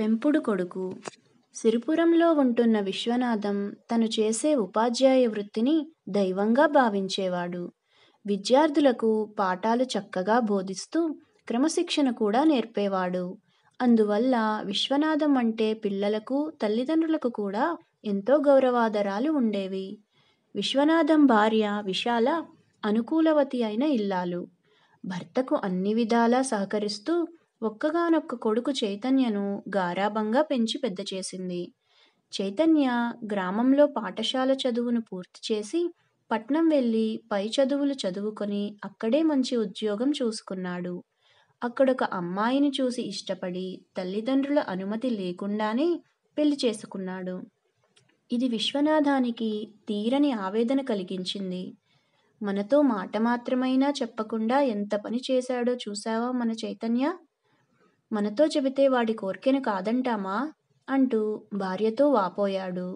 పెంపుడు కొడుకు సిరిపురంలో ఉంటున్న విశ్వనాథం తను చేసే ఉపాధ్యాయ వృత్తిని దైవంగా భావించేవాడు విద్యార్థులకు పాఠాలు చక్కగా బోధిస్తూ క్రమశిక్షణ కూడా నేర్పేవాడు అందువల్ల విశ్వనాథం అంటే పిల్లలకు తల్లిదండ్రులకు కూడా ఎంతో గౌరవాదరాలు ఉండేవి విశ్వనాథం భార్య విశాల అనుకూలవతి అయిన ఇల్లాలు భర్తకు అన్ని విధాలా సహకరిస్తూ ఒక్కగానొక్క కొడుకు చైతన్యను గారాబంగా పెంచి పెద్ద చేసింది చైతన్య గ్రామంలో పాఠశాల చదువును పూర్తి చేసి పట్నం వెళ్ళి పై చదువులు చదువుకొని అక్కడే మంచి ఉద్యోగం చూసుకున్నాడు అక్కడొక అమ్మాయిని చూసి ఇష్టపడి తల్లిదండ్రుల అనుమతి లేకుండానే పెళ్లి చేసుకున్నాడు ఇది విశ్వనాథానికి తీరని ఆవేదన కలిగించింది మనతో మాట మాత్రమైనా చెప్పకుండా ఎంత పని చేశాడో చూసావా మన చైతన్య మనతో చెబితే వాడి కోరికను కాదంటామా అంటూ భార్యతో వాపోయాడు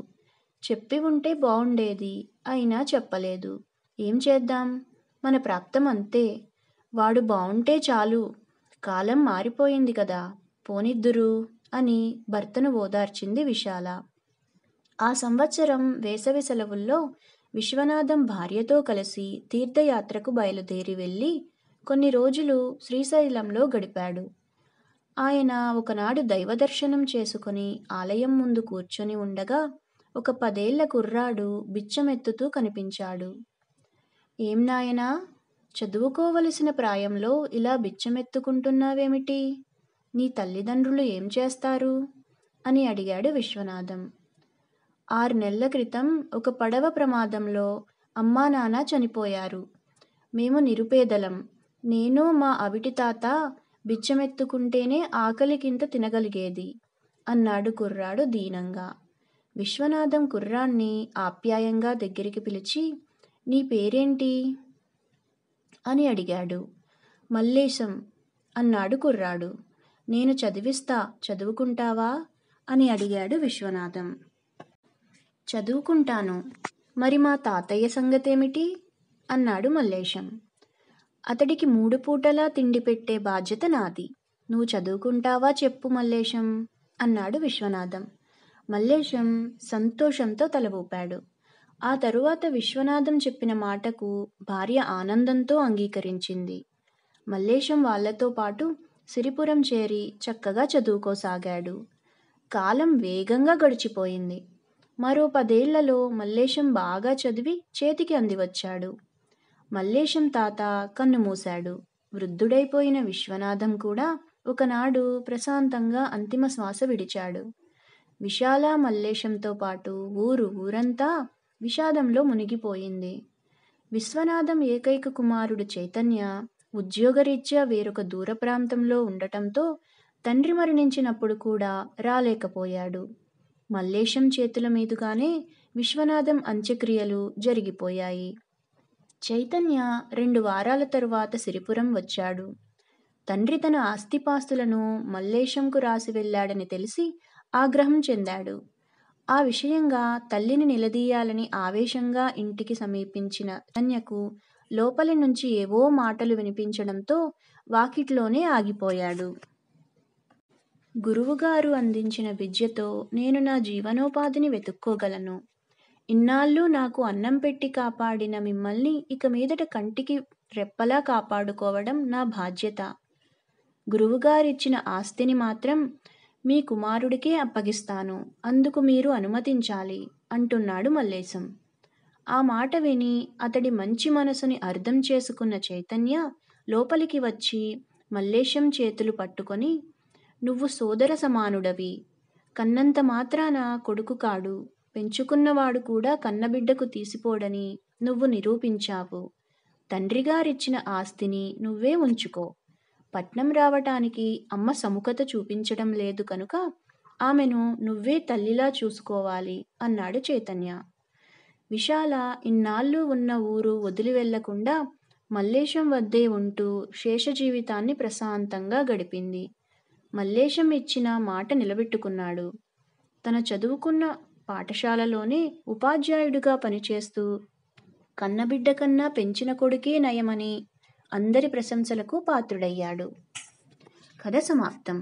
చెప్పి ఉంటే బాగుండేది అయినా చెప్పలేదు ఏం చేద్దాం మన ప్రాప్తం అంతే వాడు బావుంటే చాలు కాలం మారిపోయింది కదా పోనిద్దురు అని భర్తను ఓదార్చింది విశాల ఆ సంవత్సరం వేసవి సెలవుల్లో విశ్వనాథం భార్యతో కలిసి తీర్థయాత్రకు బయలుదేరి వెళ్ళి కొన్ని రోజులు శ్రీశైలంలో గడిపాడు ఆయన ఒకనాడు దైవదర్శనం చేసుకుని ఆలయం ముందు కూర్చొని ఉండగా ఒక పదేళ్ల కుర్రాడు బిచ్చమెత్తుతూ కనిపించాడు ఏం నాయనా చదువుకోవలసిన ప్రాయంలో ఇలా బిచ్చమెత్తుకుంటున్నావేమిటి నీ తల్లిదండ్రులు ఏం చేస్తారు అని అడిగాడు విశ్వనాథం ఆరు నెలల క్రితం ఒక పడవ ప్రమాదంలో అమ్మా నాన్న చనిపోయారు మేము నిరుపేదలం నేను మా అవిటి తాత బిచ్చమెత్తుకుంటేనే ఆకలికింత తినగలిగేది అన్నాడు కుర్రాడు దీనంగా విశ్వనాథం కుర్రాన్ని ఆప్యాయంగా దగ్గరికి పిలిచి నీ పేరేంటి అని అడిగాడు మల్లేశం అన్నాడు కుర్రాడు నేను చదివిస్తా చదువుకుంటావా అని అడిగాడు విశ్వనాథం చదువుకుంటాను మరి మా తాతయ్య సంగతేమిటి అన్నాడు మల్లేశం అతడికి మూడు పూటలా తిండి పెట్టే బాధ్యత నాది నువ్వు చదువుకుంటావా చెప్పు మల్లేశం అన్నాడు విశ్వనాథం మల్లేశం సంతోషంతో తల ఆ తరువాత విశ్వనాథం చెప్పిన మాటకు భార్య ఆనందంతో అంగీకరించింది మల్లేశం వాళ్లతో పాటు సిరిపురం చేరి చక్కగా చదువుకోసాగాడు కాలం వేగంగా గడిచిపోయింది మరో పదేళ్లలో మల్లేశం బాగా చదివి చేతికి అందివచ్చాడు మల్లేశం తాత కన్నుమూశాడు వృద్ధుడైపోయిన విశ్వనాథం కూడా ఒకనాడు ప్రశాంతంగా అంతిమ శ్వాస విడిచాడు విశాల మల్లేశంతో పాటు ఊరు ఊరంతా విషాదంలో మునిగిపోయింది విశ్వనాథం ఏకైక కుమారుడు చైతన్య ఉద్యోగరీత్యా వేరొక దూర ప్రాంతంలో ఉండటంతో తండ్రి మరణించినప్పుడు కూడా రాలేకపోయాడు మల్లేశం చేతుల మీదుగానే విశ్వనాథం అంత్యక్రియలు జరిగిపోయాయి చైతన్య రెండు వారాల తరువాత సిరిపురం వచ్చాడు తండ్రి తన ఆస్తిపాస్తులను మల్లేశంకు రాసి వెళ్ళాడని తెలిసి ఆగ్రహం చెందాడు ఆ విషయంగా తల్లిని నిలదీయాలని ఆవేశంగా ఇంటికి సమీపించిన చైతన్యకు లోపలి నుంచి ఏవో మాటలు వినిపించడంతో వాకిట్లోనే ఆగిపోయాడు గురువుగారు అందించిన విద్యతో నేను నా జీవనోపాధిని వెతుక్కోగలను ఇన్నాళ్ళు నాకు అన్నం పెట్టి కాపాడిన మిమ్మల్ని ఇక మీదట కంటికి రెప్పలా కాపాడుకోవడం నా బాధ్యత గురువుగారిచ్చిన ఆస్తిని మాత్రం మీ కుమారుడికే అప్పగిస్తాను అందుకు మీరు అనుమతించాలి అంటున్నాడు మల్లేశం ఆ మాట విని అతడి మంచి మనసుని అర్థం చేసుకున్న చైతన్య లోపలికి వచ్చి మల్లేశం చేతులు పట్టుకొని నువ్వు సోదర సమానుడవి కన్నంత మాత్రాన కొడుకు కాడు పెంచుకున్నవాడు కూడా కన్నబిడ్డకు తీసిపోడని నువ్వు నిరూపించావు తండ్రిగారిచ్చిన ఆస్తిని నువ్వే ఉంచుకో పట్నం రావటానికి అమ్మ సముఖత చూపించడం లేదు కనుక ఆమెను నువ్వే తల్లిలా చూసుకోవాలి అన్నాడు చైతన్య విశాల ఇన్నాళ్ళు ఉన్న ఊరు వదిలి వెళ్లకుండా మల్లేశం వద్దే ఉంటూ శేష జీవితాన్ని ప్రశాంతంగా గడిపింది మల్లేశం ఇచ్చిన మాట నిలబెట్టుకున్నాడు తన చదువుకున్న పాఠశాలలోనే ఉపాధ్యాయుడిగా పనిచేస్తూ కన్నబిడ్డ కన్నా పెంచిన కొడుకే నయమని అందరి ప్రశంసలకు పాత్రుడయ్యాడు కథ సమాప్తం